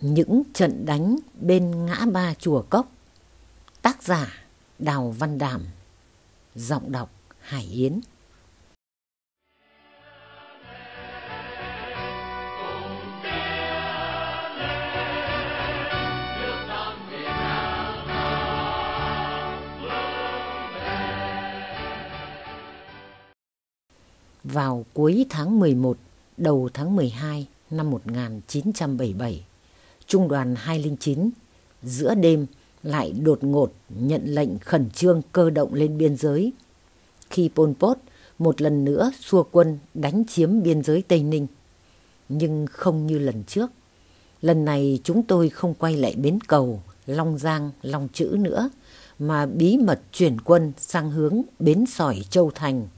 Những trận đánh bên ngã ba chùa Cốc Tác giả Đào Văn Đàm Giọng đọc Hải Yến Vào cuối tháng 11, đầu tháng 12 năm 1977 Trung đoàn 209 giữa đêm lại đột ngột nhận lệnh khẩn trương cơ động lên biên giới. Khi Pol Pot một lần nữa xua quân đánh chiếm biên giới Tây Ninh. Nhưng không như lần trước. Lần này chúng tôi không quay lại bến cầu, Long Giang, Long Chữ nữa, mà bí mật chuyển quân sang hướng bến sỏi Châu Thành.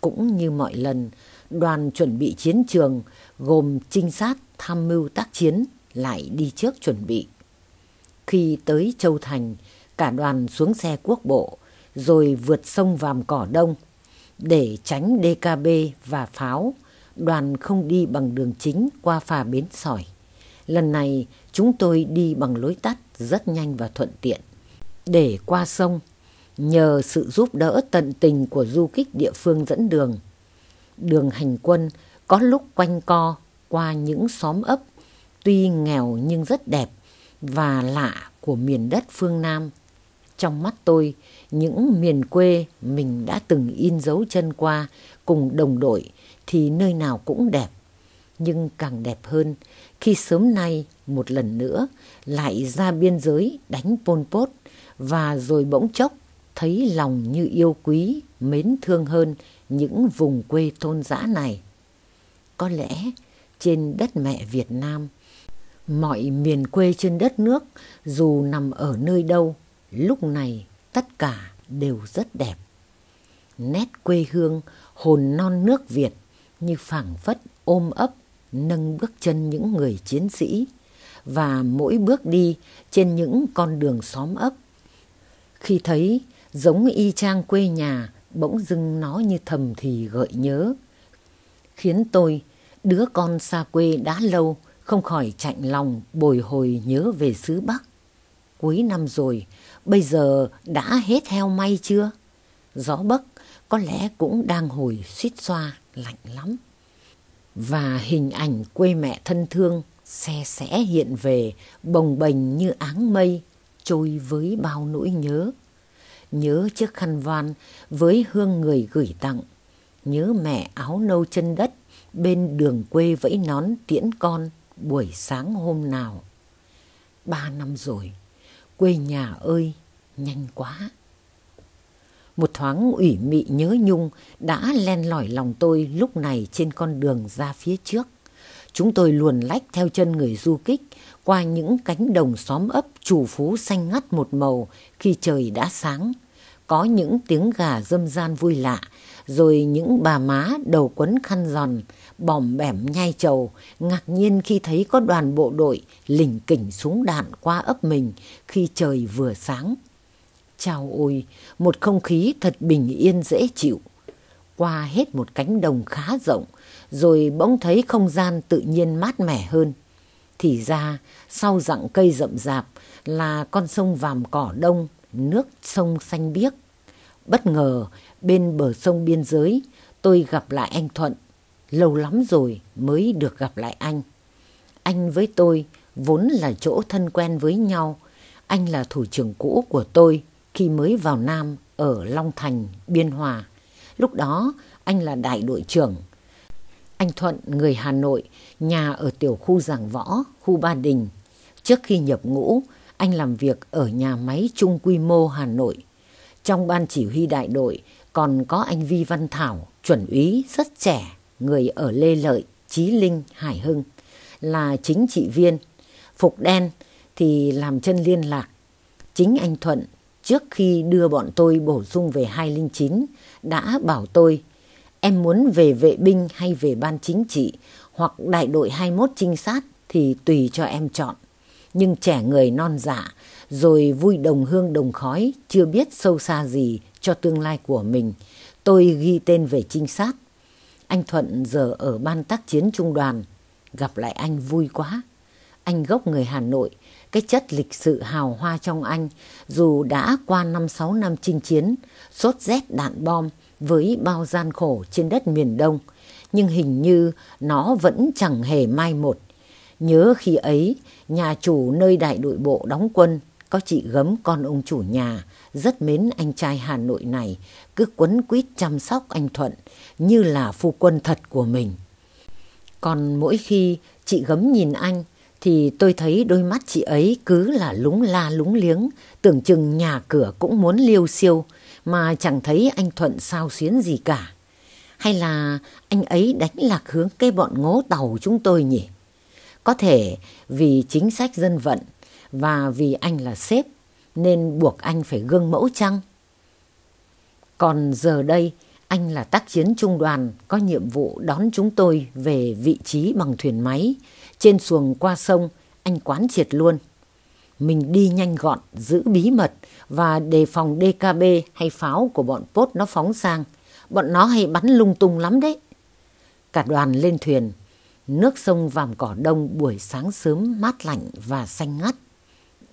Cũng như mọi lần, đoàn chuẩn bị chiến trường gồm trinh sát tham mưu tác chiến lại đi trước chuẩn bị. Khi tới Châu Thành, cả đoàn xuống xe quốc bộ, rồi vượt sông Vàm Cỏ Đông. Để tránh DKB và pháo, đoàn không đi bằng đường chính qua phà Bến Sỏi. Lần này, chúng tôi đi bằng lối tắt rất nhanh và thuận tiện. Để qua sông, nhờ sự giúp đỡ tận tình của du kích địa phương dẫn đường. Đường hành quân có lúc quanh co qua những xóm ấp tuy nghèo nhưng rất đẹp và lạ của miền đất phương Nam. Trong mắt tôi, những miền quê mình đã từng in dấu chân qua cùng đồng đội thì nơi nào cũng đẹp. Nhưng càng đẹp hơn khi sớm nay một lần nữa lại ra biên giới đánh Pol Pot và rồi bỗng chốc thấy lòng như yêu quý, mến thương hơn những vùng quê thôn dã này. Có lẽ trên đất mẹ Việt Nam, mọi miền quê trên đất nước dù nằm ở nơi đâu lúc này tất cả đều rất đẹp nét quê hương hồn non nước việt như phảng phất ôm ấp nâng bước chân những người chiến sĩ và mỗi bước đi trên những con đường xóm ấp khi thấy giống y chang quê nhà bỗng dưng nó như thầm thì gợi nhớ khiến tôi đứa con xa quê đã lâu không khỏi chạnh lòng bồi hồi nhớ về xứ Bắc. Cuối năm rồi, bây giờ đã hết heo may chưa? Gió bấc có lẽ cũng đang hồi suýt xoa lạnh lắm. Và hình ảnh quê mẹ thân thương xe sẽ hiện về bồng bềnh như áng mây trôi với bao nỗi nhớ. Nhớ chiếc khăn van với hương người gửi tặng, nhớ mẹ áo nâu chân đất bên đường quê vẫy nón tiễn con buổi sáng hôm nào. Ba năm rồi, quê nhà ơi, nhanh quá. Một thoáng ủy mị nhớ nhung đã len lỏi lòng tôi lúc này trên con đường ra phía trước. Chúng tôi luồn lách theo chân người du kích qua những cánh đồng xóm ấp trù phú xanh ngắt một màu khi trời đã sáng có những tiếng gà râm gian vui lạ, rồi những bà má đầu quấn khăn giòn, bòm bẻm nhai trầu, ngạc nhiên khi thấy có đoàn bộ đội lỉnh kỉnh súng đạn qua ấp mình khi trời vừa sáng. Chào ôi, một không khí thật bình yên dễ chịu. Qua hết một cánh đồng khá rộng, rồi bỗng thấy không gian tự nhiên mát mẻ hơn. Thì ra, sau dặng cây rậm rạp là con sông vàm cỏ đông, nước sông xanh biếc. Bất ngờ, bên bờ sông biên giới, tôi gặp lại anh Thuận. Lâu lắm rồi mới được gặp lại anh. Anh với tôi vốn là chỗ thân quen với nhau. Anh là thủ trưởng cũ của tôi khi mới vào Nam ở Long Thành, Biên Hòa. Lúc đó, anh là đại đội trưởng. Anh Thuận, người Hà Nội, nhà ở tiểu khu Giảng Võ, khu Ba Đình. Trước khi nhập ngũ, anh làm việc ở nhà máy trung quy mô Hà Nội trong ban chỉ huy đại đội còn có anh Vi Văn Thảo, chuẩn úy rất trẻ, người ở Lê Lợi, Chí Linh, Hải Hưng, là chính trị viên. Phục đen thì làm chân liên lạc. Chính anh Thuận trước khi đưa bọn tôi bổ sung về 209 đã bảo tôi em muốn về vệ binh hay về ban chính trị hoặc đại đội 21 trinh sát thì tùy cho em chọn. Nhưng trẻ người non dạ rồi vui đồng hương đồng khói, chưa biết sâu xa gì cho tương lai của mình. Tôi ghi tên về trinh sát. Anh Thuận giờ ở ban tác chiến trung đoàn. Gặp lại anh vui quá. Anh gốc người Hà Nội, cái chất lịch sự hào hoa trong anh, dù đã qua 5-6 năm chinh chiến, sốt rét đạn bom với bao gian khổ trên đất miền Đông, nhưng hình như nó vẫn chẳng hề mai một. Nhớ khi ấy, nhà chủ nơi đại đội bộ đóng quân có chị gấm con ông chủ nhà, rất mến anh trai Hà Nội này, cứ quấn quýt chăm sóc anh Thuận như là phu quân thật của mình. Còn mỗi khi chị gấm nhìn anh thì tôi thấy đôi mắt chị ấy cứ là lúng la lúng liếng, tưởng chừng nhà cửa cũng muốn liêu siêu mà chẳng thấy anh Thuận sao xuyến gì cả. Hay là anh ấy đánh lạc hướng cái bọn ngố tàu chúng tôi nhỉ? Có thể vì chính sách dân vận và vì anh là sếp nên buộc anh phải gương mẫu chăng? Còn giờ đây, anh là tác chiến trung đoàn có nhiệm vụ đón chúng tôi về vị trí bằng thuyền máy. Trên xuồng qua sông, anh quán triệt luôn. Mình đi nhanh gọn, giữ bí mật và đề phòng DKB hay pháo của bọn Pốt nó phóng sang. Bọn nó hay bắn lung tung lắm đấy. Cả đoàn lên thuyền, nước sông Vàm Cỏ Đông buổi sáng sớm mát lạnh và xanh ngắt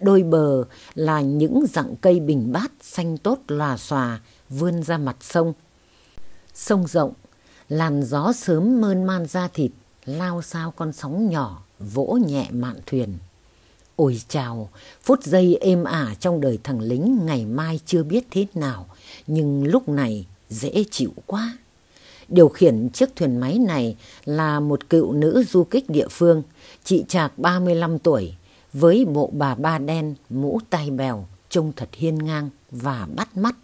đôi bờ là những rặng cây bình bát xanh tốt lòa xòa vươn ra mặt sông. Sông rộng, làn gió sớm mơn man ra thịt, lao sao con sóng nhỏ, vỗ nhẹ mạn thuyền. Ôi chào, phút giây êm ả trong đời thằng lính ngày mai chưa biết thế nào, nhưng lúc này dễ chịu quá. Điều khiển chiếc thuyền máy này là một cựu nữ du kích địa phương, chị Trạc 35 tuổi, với bộ bà ba đen, mũ tai bèo, trông thật hiên ngang và bắt mắt.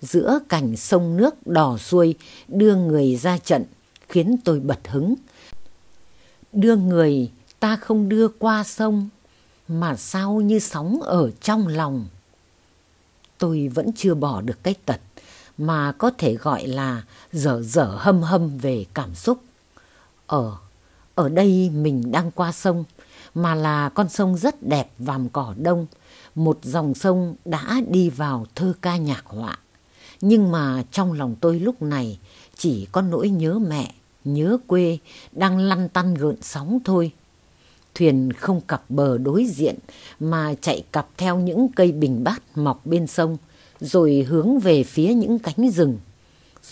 Giữa cảnh sông nước đỏ xuôi đưa người ra trận khiến tôi bật hứng. Đưa người ta không đưa qua sông mà sao như sóng ở trong lòng. Tôi vẫn chưa bỏ được cái tật mà có thể gọi là dở dở hâm hâm về cảm xúc. Ở, ờ, ở đây mình đang qua sông mà là con sông rất đẹp vàm cỏ đông, một dòng sông đã đi vào thơ ca nhạc họa. Nhưng mà trong lòng tôi lúc này chỉ có nỗi nhớ mẹ, nhớ quê đang lăn tăn gợn sóng thôi. Thuyền không cặp bờ đối diện mà chạy cặp theo những cây bình bát mọc bên sông rồi hướng về phía những cánh rừng.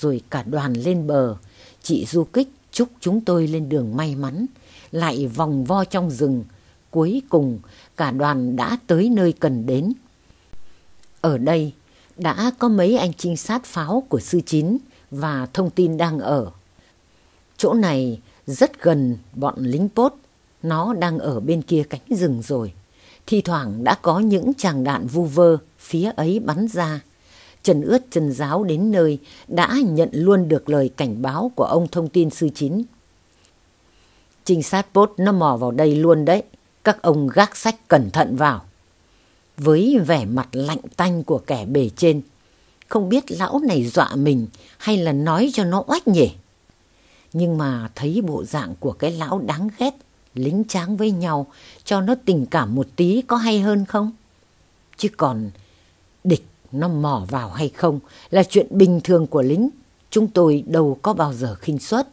Rồi cả đoàn lên bờ, chị Du Kích chúc chúng tôi lên đường may mắn lại vòng vo trong rừng. Cuối cùng, cả đoàn đã tới nơi cần đến. Ở đây, đã có mấy anh trinh sát pháo của sư chín và thông tin đang ở. Chỗ này rất gần bọn lính pốt, nó đang ở bên kia cánh rừng rồi. Thì thoảng đã có những chàng đạn vu vơ phía ấy bắn ra. Trần ướt chân giáo đến nơi đã nhận luôn được lời cảnh báo của ông thông tin sư chín. Trinh sát bốt nó mò vào đây luôn đấy. Các ông gác sách cẩn thận vào. Với vẻ mặt lạnh tanh của kẻ bề trên, không biết lão này dọa mình hay là nói cho nó oách nhỉ. Nhưng mà thấy bộ dạng của cái lão đáng ghét, lính tráng với nhau, cho nó tình cảm một tí có hay hơn không? Chứ còn địch nó mò vào hay không là chuyện bình thường của lính, chúng tôi đâu có bao giờ khinh suất.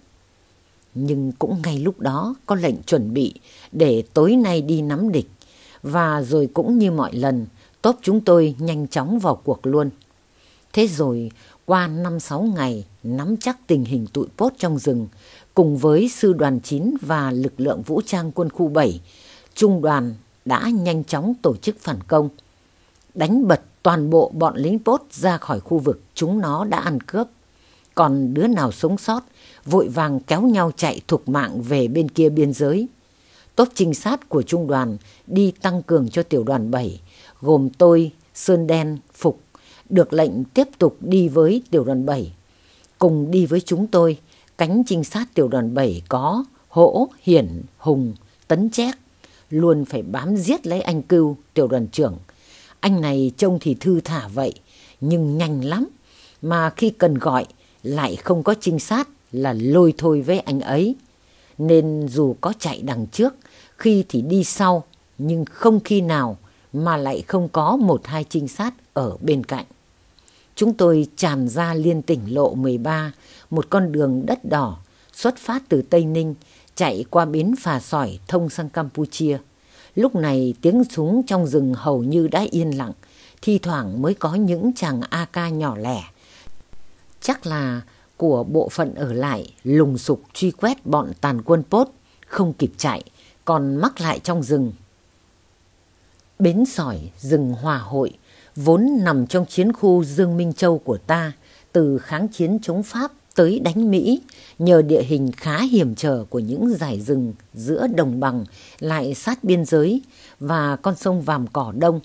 Nhưng cũng ngay lúc đó có lệnh chuẩn bị để tối nay đi nắm địch. Và rồi cũng như mọi lần, tốp chúng tôi nhanh chóng vào cuộc luôn. Thế rồi, qua năm sáu ngày, nắm chắc tình hình tụi pốt trong rừng, cùng với sư đoàn chín và lực lượng vũ trang quân khu bảy trung đoàn đã nhanh chóng tổ chức phản công. Đánh bật toàn bộ bọn lính pốt ra khỏi khu vực chúng nó đã ăn cướp còn đứa nào sống sót vội vàng kéo nhau chạy thục mạng về bên kia biên giới. Tốp trinh sát của trung đoàn đi tăng cường cho tiểu đoàn 7, gồm tôi, Sơn Đen, Phục, được lệnh tiếp tục đi với tiểu đoàn 7. Cùng đi với chúng tôi, cánh trinh sát tiểu đoàn 7 có Hỗ, Hiển, Hùng, Tấn Chét, luôn phải bám giết lấy anh Cưu, tiểu đoàn trưởng. Anh này trông thì thư thả vậy, nhưng nhanh lắm, mà khi cần gọi lại không có trinh sát là lôi thôi với anh ấy. Nên dù có chạy đằng trước, khi thì đi sau, nhưng không khi nào mà lại không có một hai trinh sát ở bên cạnh. Chúng tôi tràn ra liên tỉnh lộ 13, một con đường đất đỏ, xuất phát từ Tây Ninh, chạy qua bến phà sỏi thông sang Campuchia. Lúc này tiếng súng trong rừng hầu như đã yên lặng, thi thoảng mới có những chàng AK nhỏ lẻ chắc là của bộ phận ở lại lùng sục truy quét bọn tàn quân pốt, không kịp chạy, còn mắc lại trong rừng. Bến sỏi rừng hòa hội vốn nằm trong chiến khu Dương Minh Châu của ta từ kháng chiến chống Pháp tới đánh Mỹ nhờ địa hình khá hiểm trở của những dải rừng giữa đồng bằng lại sát biên giới và con sông Vàm Cỏ Đông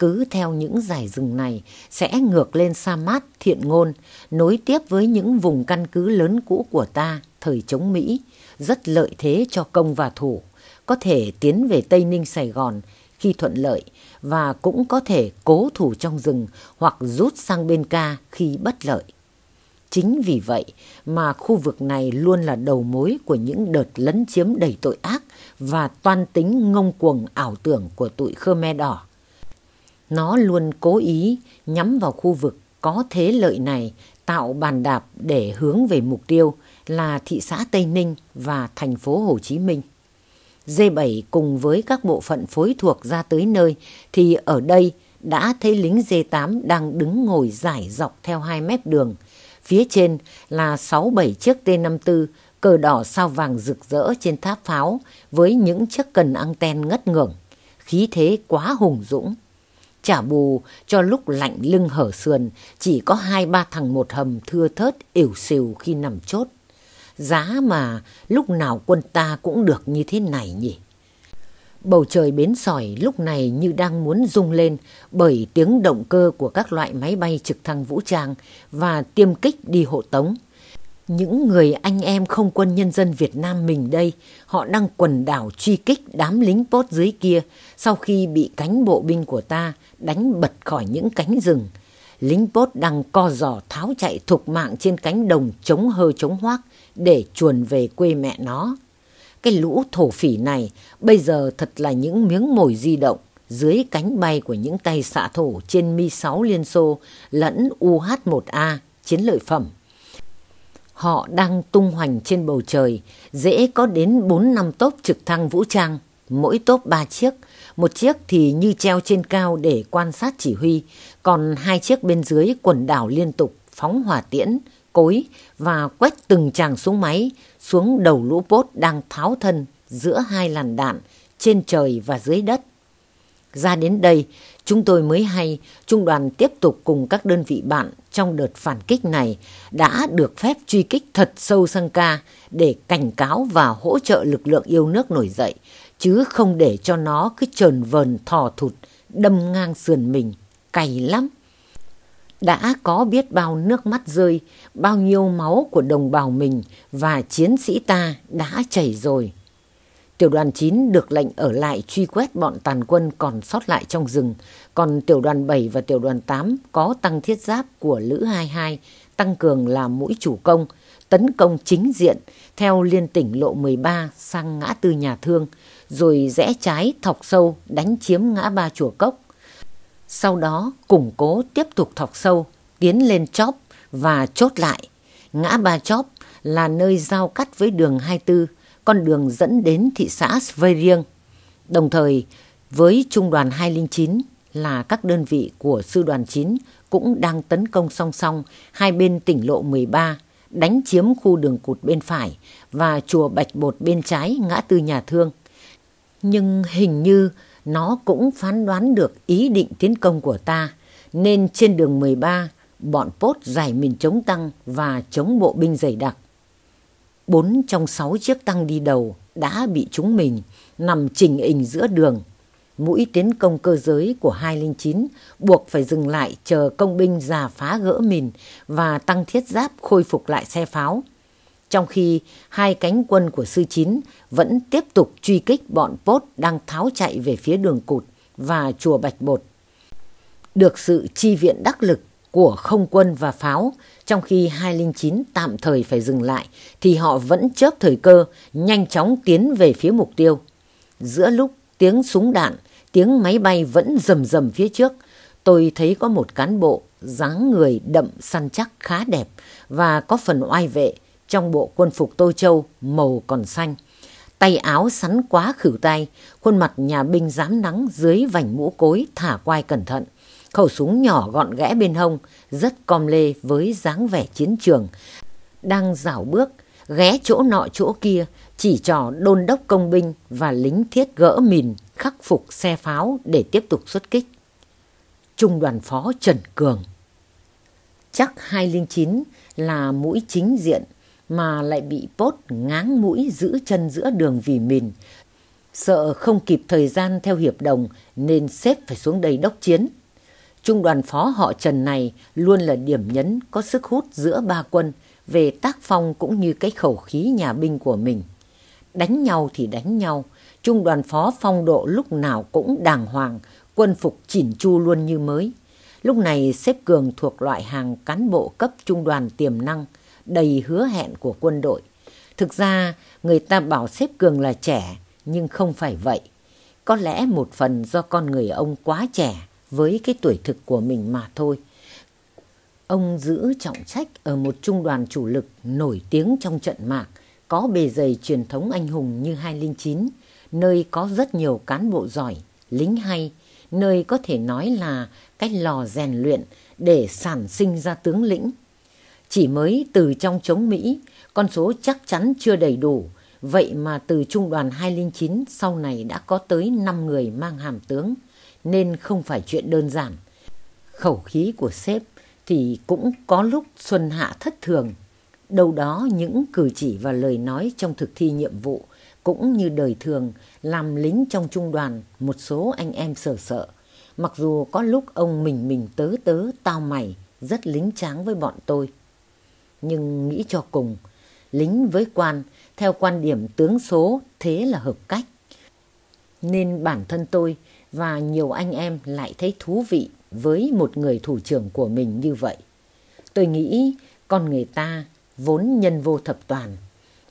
cứ theo những dải rừng này sẽ ngược lên sa mát thiện ngôn, nối tiếp với những vùng căn cứ lớn cũ của ta thời chống Mỹ, rất lợi thế cho công và thủ, có thể tiến về Tây Ninh Sài Gòn khi thuận lợi và cũng có thể cố thủ trong rừng hoặc rút sang bên ca khi bất lợi. Chính vì vậy mà khu vực này luôn là đầu mối của những đợt lấn chiếm đầy tội ác và toan tính ngông cuồng ảo tưởng của tụi me Đỏ nó luôn cố ý nhắm vào khu vực có thế lợi này tạo bàn đạp để hướng về mục tiêu là thị xã Tây Ninh và thành phố Hồ Chí Minh. D7 cùng với các bộ phận phối thuộc ra tới nơi thì ở đây đã thấy lính D8 đang đứng ngồi giải dọc theo hai mép đường. Phía trên là 6-7 chiếc T54 cờ đỏ sao vàng rực rỡ trên tháp pháo với những chiếc cần anten ngất ngưởng Khí thế quá hùng dũng chả bù cho lúc lạnh lưng hở sườn, chỉ có hai ba thằng một hầm thưa thớt ỉu xìu khi nằm chốt. Giá mà lúc nào quân ta cũng được như thế này nhỉ. Bầu trời bến sỏi lúc này như đang muốn rung lên bởi tiếng động cơ của các loại máy bay trực thăng vũ trang và tiêm kích đi hộ tống những người anh em không quân nhân dân Việt Nam mình đây, họ đang quần đảo truy kích đám lính bốt dưới kia sau khi bị cánh bộ binh của ta đánh bật khỏi những cánh rừng. Lính bốt đang co giò tháo chạy thục mạng trên cánh đồng chống hơ chống hoác để chuồn về quê mẹ nó. Cái lũ thổ phỉ này bây giờ thật là những miếng mồi di động dưới cánh bay của những tay xạ thổ trên Mi-6 Liên Xô lẫn UH-1A chiến lợi phẩm. Họ đang tung hoành trên bầu trời, dễ có đến 4 năm tốp trực thăng vũ trang, mỗi tốp 3 chiếc, một chiếc thì như treo trên cao để quan sát chỉ huy, còn hai chiếc bên dưới quần đảo liên tục phóng hỏa tiễn, cối và quét từng chàng súng máy xuống đầu lũ bốt đang tháo thân giữa hai làn đạn trên trời và dưới đất. Ra đến đây, chúng tôi mới hay trung đoàn tiếp tục cùng các đơn vị bạn trong đợt phản kích này đã được phép truy kích thật sâu sang ca để cảnh cáo và hỗ trợ lực lượng yêu nước nổi dậy, chứ không để cho nó cứ trờn vờn thò thụt, đâm ngang sườn mình, cày lắm. Đã có biết bao nước mắt rơi, bao nhiêu máu của đồng bào mình và chiến sĩ ta đã chảy rồi. Tiểu đoàn 9 được lệnh ở lại truy quét bọn tàn quân còn sót lại trong rừng, còn tiểu đoàn 7 và tiểu đoàn 8 có tăng thiết giáp của Lữ 22, tăng cường làm mũi chủ công, tấn công chính diện theo liên tỉnh lộ 13 sang ngã tư nhà thương, rồi rẽ trái thọc sâu đánh chiếm ngã ba chùa cốc. Sau đó củng cố tiếp tục thọc sâu, tiến lên chóp và chốt lại. Ngã ba chóp là nơi giao cắt với đường 24 con đường dẫn đến thị xã Sverieng, đồng thời với Trung đoàn 209 là các đơn vị của Sư đoàn 9 cũng đang tấn công song song hai bên tỉnh lộ 13, đánh chiếm khu đường cụt bên phải và chùa Bạch Bột bên trái ngã tư nhà thương. Nhưng hình như nó cũng phán đoán được ý định tiến công của ta, nên trên đường 13, bọn Pốt giải mình chống tăng và chống bộ binh dày đặc. Bốn trong sáu chiếc tăng đi đầu đã bị chúng mình nằm trình hình giữa đường. Mũi tiến công cơ giới của 209 buộc phải dừng lại chờ công binh giả phá gỡ mìn và tăng thiết giáp khôi phục lại xe pháo. Trong khi hai cánh quân của sư chín vẫn tiếp tục truy kích bọn Pốt đang tháo chạy về phía đường cụt và chùa Bạch Bột. Được sự chi viện đắc lực của không quân và pháo, trong khi 209 tạm thời phải dừng lại thì họ vẫn chớp thời cơ, nhanh chóng tiến về phía mục tiêu. Giữa lúc tiếng súng đạn, tiếng máy bay vẫn rầm rầm phía trước, tôi thấy có một cán bộ dáng người đậm săn chắc khá đẹp và có phần oai vệ trong bộ quân phục Tô Châu màu còn xanh. Tay áo sắn quá khử tay, khuôn mặt nhà binh dám nắng dưới vành mũ cối thả quai cẩn thận khẩu súng nhỏ gọn gẽ bên hông, rất com lê với dáng vẻ chiến trường. Đang rảo bước, ghé chỗ nọ chỗ kia, chỉ trò đôn đốc công binh và lính thiết gỡ mìn khắc phục xe pháo để tiếp tục xuất kích. Trung đoàn phó Trần Cường Chắc 209 là mũi chính diện mà lại bị bốt ngáng mũi giữ chân giữa đường vì mìn. Sợ không kịp thời gian theo hiệp đồng nên xếp phải xuống đầy đốc chiến. Trung đoàn phó họ Trần này luôn là điểm nhấn có sức hút giữa ba quân về tác phong cũng như cái khẩu khí nhà binh của mình. Đánh nhau thì đánh nhau, trung đoàn phó phong độ lúc nào cũng đàng hoàng, quân phục chỉnh chu luôn như mới. Lúc này xếp cường thuộc loại hàng cán bộ cấp trung đoàn tiềm năng, đầy hứa hẹn của quân đội. Thực ra, người ta bảo xếp cường là trẻ, nhưng không phải vậy. Có lẽ một phần do con người ông quá trẻ với cái tuổi thực của mình mà thôi. Ông giữ trọng trách ở một trung đoàn chủ lực nổi tiếng trong trận mạc, có bề dày truyền thống anh hùng như 209, nơi có rất nhiều cán bộ giỏi, lính hay, nơi có thể nói là cách lò rèn luyện để sản sinh ra tướng lĩnh. Chỉ mới từ trong chống Mỹ, con số chắc chắn chưa đầy đủ, vậy mà từ trung đoàn 209 sau này đã có tới 5 người mang hàm tướng nên không phải chuyện đơn giản. Khẩu khí của sếp thì cũng có lúc xuân hạ thất thường. Đâu đó những cử chỉ và lời nói trong thực thi nhiệm vụ cũng như đời thường làm lính trong trung đoàn một số anh em sợ sợ. Mặc dù có lúc ông mình mình tớ tớ tao mày rất lính tráng với bọn tôi. Nhưng nghĩ cho cùng, lính với quan theo quan điểm tướng số thế là hợp cách. Nên bản thân tôi và nhiều anh em lại thấy thú vị với một người thủ trưởng của mình như vậy. Tôi nghĩ con người ta vốn nhân vô thập toàn.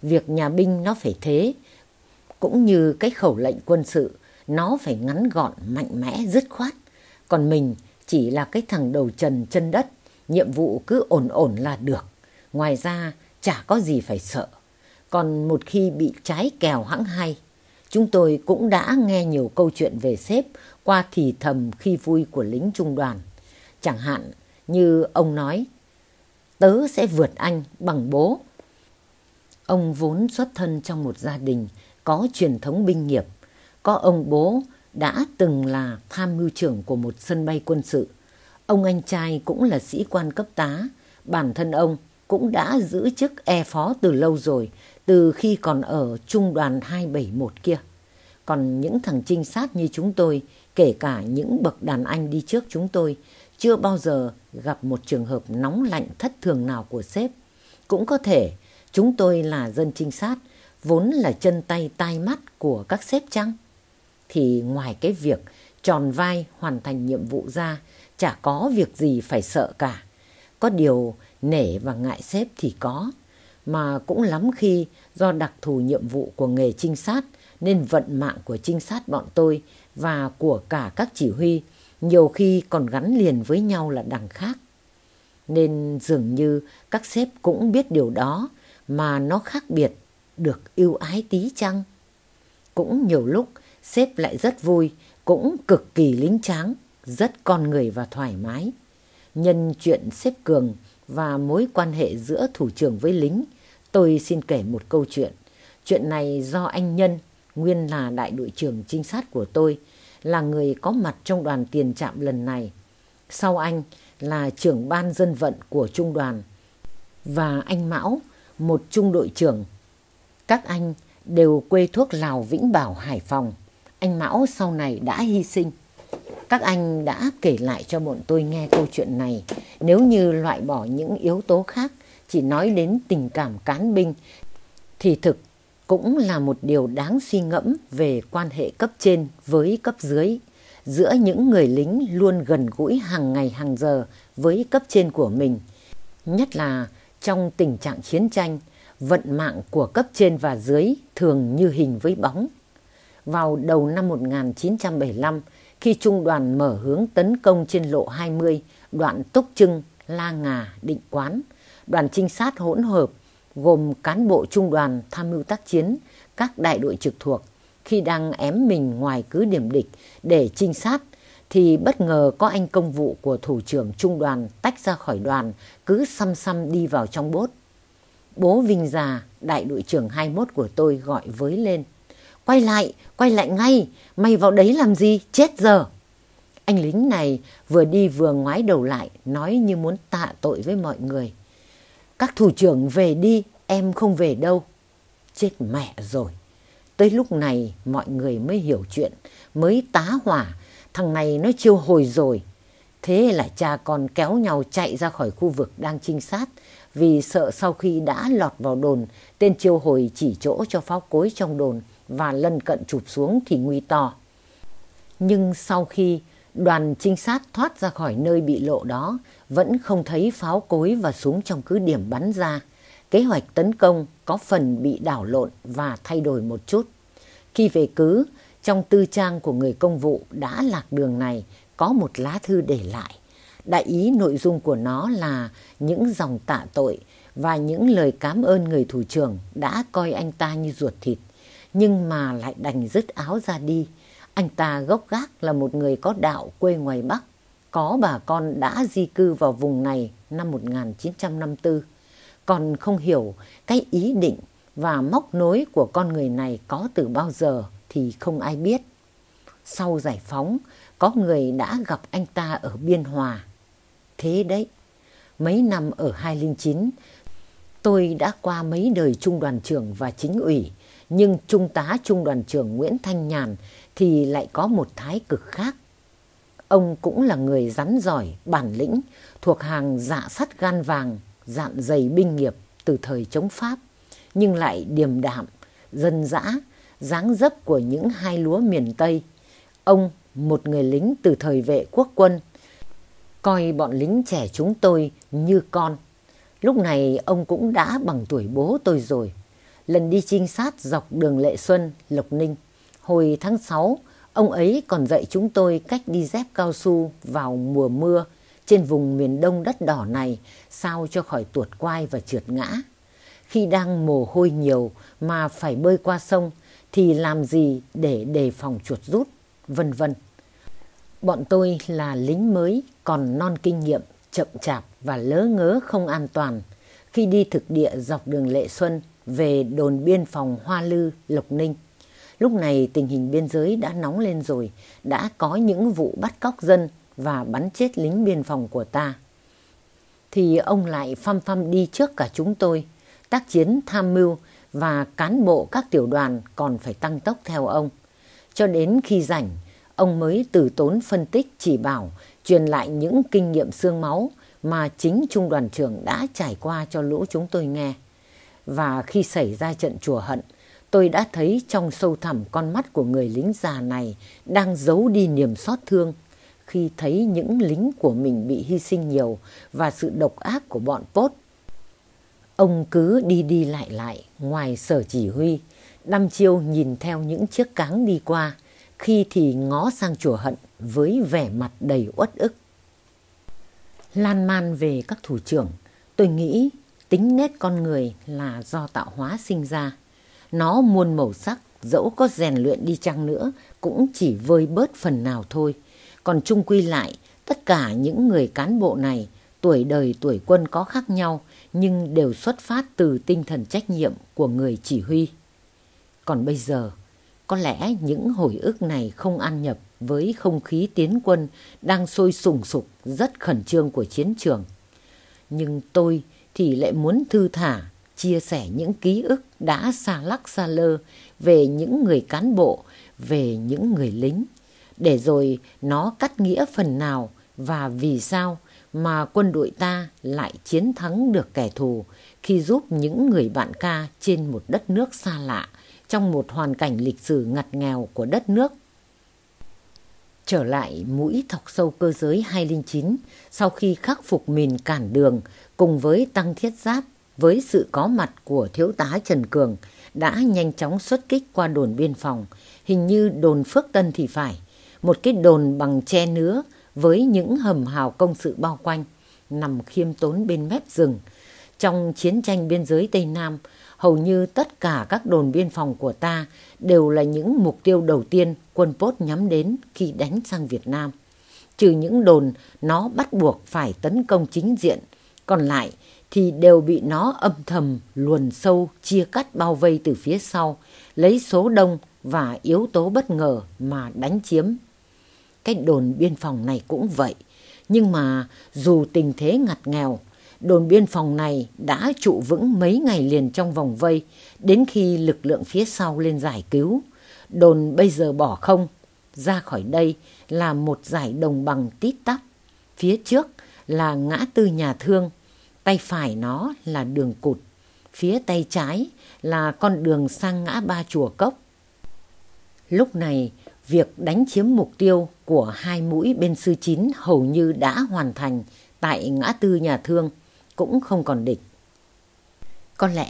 Việc nhà binh nó phải thế, cũng như cái khẩu lệnh quân sự nó phải ngắn gọn, mạnh mẽ, dứt khoát. Còn mình chỉ là cái thằng đầu trần chân đất, nhiệm vụ cứ ổn ổn là được. Ngoài ra chả có gì phải sợ. Còn một khi bị trái kèo hãng hay, Chúng tôi cũng đã nghe nhiều câu chuyện về sếp qua thì thầm khi vui của lính trung đoàn. Chẳng hạn như ông nói, tớ sẽ vượt anh bằng bố. Ông vốn xuất thân trong một gia đình có truyền thống binh nghiệp. Có ông bố đã từng là tham mưu trưởng của một sân bay quân sự. Ông anh trai cũng là sĩ quan cấp tá. Bản thân ông cũng đã giữ chức e phó từ lâu rồi từ khi còn ở trung đoàn 271 kia. Còn những thằng trinh sát như chúng tôi, kể cả những bậc đàn anh đi trước chúng tôi, chưa bao giờ gặp một trường hợp nóng lạnh thất thường nào của sếp. Cũng có thể chúng tôi là dân trinh sát, vốn là chân tay tai mắt của các sếp chăng? Thì ngoài cái việc tròn vai hoàn thành nhiệm vụ ra, chả có việc gì phải sợ cả. Có điều nể và ngại sếp thì có, mà cũng lắm khi do đặc thù nhiệm vụ của nghề trinh sát nên vận mạng của trinh sát bọn tôi và của cả các chỉ huy nhiều khi còn gắn liền với nhau là đằng khác. Nên dường như các sếp cũng biết điều đó mà nó khác biệt, được yêu ái tí chăng? Cũng nhiều lúc sếp lại rất vui, cũng cực kỳ lính tráng, rất con người và thoải mái. Nhân chuyện sếp Cường và mối quan hệ giữa thủ trưởng với lính, tôi xin kể một câu chuyện. Chuyện này do anh Nhân, nguyên là đại đội trưởng trinh sát của tôi, là người có mặt trong đoàn tiền trạm lần này. Sau anh là trưởng ban dân vận của trung đoàn và anh Mão, một trung đội trưởng. Các anh đều quê thuốc Lào Vĩnh Bảo, Hải Phòng. Anh Mão sau này đã hy sinh. Các anh đã kể lại cho bọn tôi nghe câu chuyện này. Nếu như loại bỏ những yếu tố khác, chỉ nói đến tình cảm cán binh, thì thực cũng là một điều đáng suy ngẫm về quan hệ cấp trên với cấp dưới. Giữa những người lính luôn gần gũi hàng ngày hàng giờ với cấp trên của mình, nhất là trong tình trạng chiến tranh, vận mạng của cấp trên và dưới thường như hình với bóng. Vào đầu năm 1975, khi trung đoàn mở hướng tấn công trên lộ 20, đoạn Túc Trưng, La Ngà, Định Quán. Đoàn trinh sát hỗn hợp gồm cán bộ trung đoàn tham mưu tác chiến, các đại đội trực thuộc. Khi đang ém mình ngoài cứ điểm địch để trinh sát, thì bất ngờ có anh công vụ của thủ trưởng trung đoàn tách ra khỏi đoàn, cứ xăm xăm đi vào trong bốt. Bố Vinh Già, đại đội trưởng 21 của tôi gọi với lên quay lại, quay lại ngay, mày vào đấy làm gì, chết giờ. Anh lính này vừa đi vừa ngoái đầu lại, nói như muốn tạ tội với mọi người. Các thủ trưởng về đi, em không về đâu. Chết mẹ rồi. Tới lúc này mọi người mới hiểu chuyện, mới tá hỏa. Thằng này nó chiêu hồi rồi. Thế là cha con kéo nhau chạy ra khỏi khu vực đang trinh sát vì sợ sau khi đã lọt vào đồn, tên chiêu hồi chỉ chỗ cho pháo cối trong đồn và lân cận chụp xuống thì nguy to. Nhưng sau khi đoàn trinh sát thoát ra khỏi nơi bị lộ đó, vẫn không thấy pháo cối và súng trong cứ điểm bắn ra. Kế hoạch tấn công có phần bị đảo lộn và thay đổi một chút. Khi về cứ, trong tư trang của người công vụ đã lạc đường này có một lá thư để lại. Đại ý nội dung của nó là những dòng tạ tội và những lời cảm ơn người thủ trưởng đã coi anh ta như ruột thịt nhưng mà lại đành dứt áo ra đi. Anh ta gốc gác là một người có đạo quê ngoài Bắc, có bà con đã di cư vào vùng này năm 1954. Còn không hiểu cái ý định và móc nối của con người này có từ bao giờ thì không ai biết. Sau giải phóng, có người đã gặp anh ta ở Biên Hòa. Thế đấy, mấy năm ở 209, Tôi đã qua mấy đời trung đoàn trưởng và chính ủy, nhưng trung tá trung đoàn trưởng Nguyễn Thanh Nhàn thì lại có một thái cực khác. Ông cũng là người rắn giỏi, bản lĩnh, thuộc hàng dạ sắt gan vàng, dạn dày binh nghiệp từ thời chống Pháp, nhưng lại điềm đạm, dân dã, dáng dấp của những hai lúa miền Tây. Ông, một người lính từ thời vệ quốc quân, coi bọn lính trẻ chúng tôi như con. Lúc này ông cũng đã bằng tuổi bố tôi rồi. Lần đi trinh sát dọc đường Lệ Xuân, Lộc Ninh, hồi tháng 6, ông ấy còn dạy chúng tôi cách đi dép cao su vào mùa mưa trên vùng miền đông đất đỏ này sao cho khỏi tuột quai và trượt ngã. Khi đang mồ hôi nhiều mà phải bơi qua sông thì làm gì để đề phòng chuột rút, vân vân. Bọn tôi là lính mới còn non kinh nghiệm chậm chạp và lỡ ngớ không an toàn khi đi thực địa dọc đường Lệ Xuân về đồn biên phòng Hoa Lư, Lộc Ninh. Lúc này tình hình biên giới đã nóng lên rồi, đã có những vụ bắt cóc dân và bắn chết lính biên phòng của ta. Thì ông lại phăm phăm đi trước cả chúng tôi, tác chiến tham mưu và cán bộ các tiểu đoàn còn phải tăng tốc theo ông. Cho đến khi rảnh, ông mới từ tốn phân tích chỉ bảo truyền lại những kinh nghiệm xương máu mà chính trung đoàn trưởng đã trải qua cho lũ chúng tôi nghe. Và khi xảy ra trận chùa hận, tôi đã thấy trong sâu thẳm con mắt của người lính già này đang giấu đi niềm xót thương khi thấy những lính của mình bị hy sinh nhiều và sự độc ác của bọn Pốt. Ông cứ đi đi lại lại ngoài sở chỉ huy, đăm chiêu nhìn theo những chiếc cáng đi qua, khi thì ngó sang chùa hận, với vẻ mặt đầy uất ức. Lan man về các thủ trưởng, tôi nghĩ tính nết con người là do tạo hóa sinh ra. Nó muôn màu sắc, dẫu có rèn luyện đi chăng nữa cũng chỉ vơi bớt phần nào thôi. Còn chung quy lại, tất cả những người cán bộ này tuổi đời tuổi quân có khác nhau nhưng đều xuất phát từ tinh thần trách nhiệm của người chỉ huy. Còn bây giờ, có lẽ những hồi ức này không ăn nhập với không khí tiến quân đang sôi sùng sục rất khẩn trương của chiến trường. Nhưng tôi thì lại muốn thư thả, chia sẻ những ký ức đã xa lắc xa lơ về những người cán bộ, về những người lính, để rồi nó cắt nghĩa phần nào và vì sao mà quân đội ta lại chiến thắng được kẻ thù khi giúp những người bạn ca trên một đất nước xa lạ trong một hoàn cảnh lịch sử ngặt nghèo của đất nước trở lại mũi thọc sâu cơ giới 209 sau khi khắc phục mìn cản đường cùng với tăng thiết giáp với sự có mặt của thiếu tá Trần Cường đã nhanh chóng xuất kích qua đồn biên phòng, hình như đồn Phước Tân thì phải, một cái đồn bằng tre nứa với những hầm hào công sự bao quanh, nằm khiêm tốn bên mép rừng. Trong chiến tranh biên giới Tây Nam, hầu như tất cả các đồn biên phòng của ta đều là những mục tiêu đầu tiên quân Pốt nhắm đến khi đánh sang Việt Nam. Trừ những đồn nó bắt buộc phải tấn công chính diện, còn lại thì đều bị nó âm thầm luồn sâu chia cắt bao vây từ phía sau, lấy số đông và yếu tố bất ngờ mà đánh chiếm. Cái đồn biên phòng này cũng vậy, nhưng mà dù tình thế ngặt nghèo đồn biên phòng này đã trụ vững mấy ngày liền trong vòng vây đến khi lực lượng phía sau lên giải cứu. Đồn bây giờ bỏ không, ra khỏi đây là một giải đồng bằng tít tắp. Phía trước là ngã tư nhà thương, tay phải nó là đường cụt, phía tay trái là con đường sang ngã ba chùa cốc. Lúc này, việc đánh chiếm mục tiêu của hai mũi bên sư chín hầu như đã hoàn thành tại ngã tư nhà thương cũng không còn địch. Có lẽ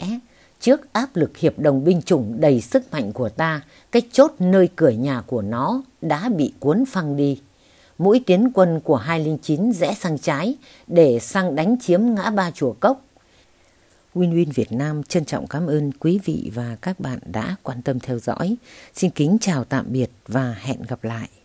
trước áp lực hiệp đồng binh chủng đầy sức mạnh của ta, cái chốt nơi cửa nhà của nó đã bị cuốn phăng đi. Mũi tiến quân của 209 rẽ sang trái để sang đánh chiếm ngã ba chùa cốc. Win Win Việt Nam trân trọng cảm ơn quý vị và các bạn đã quan tâm theo dõi. Xin kính chào tạm biệt và hẹn gặp lại.